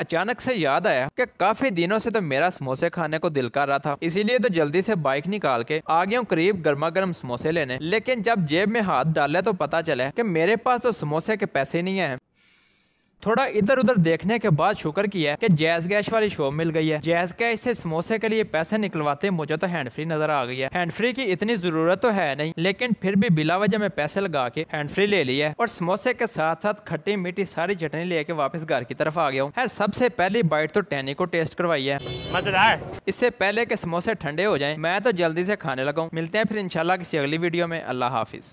अचानक से याद आया कि काफी दिनों से तो मेरा समोसे खाने को दिल कर रहा था इसीलिए तो जल्दी से बाइक निकाल के आ गया करीब गर्मा गर्म समोसे लेने लेकिन जब जेब में हाथ डाले तो पता चले कि मेरे पास तो समोसे के पैसे नहीं है थोड़ा इधर उधर देखने के बाद शुक्र किया कि जैस गैस वाली शॉप मिल गई है जैस गैस से समोसे के लिए पैसे निकलवाते मुझे तो हैंड फ्री नजर आ गई है हैंड फ्री की इतनी जरूरत तो है नहीं लेकिन फिर भी बिला वजह में पैसे लगा के हैंड फ्री ले लिया और समोसे के साथ साथ खट्टी मीठी सारी चटनी लेके वापस घर की तरफ आ गया हूँ सबसे पहली बाइट तो टैनी को टेस्ट करवाई है मजेदार इससे पहले के समोसे ठंडे हो जाए मैं तो जल्दी से खाने लगाऊ मिलते हैं फिर इंशाल्लाह किसी अगली वीडियो में अल्लाह हाफिज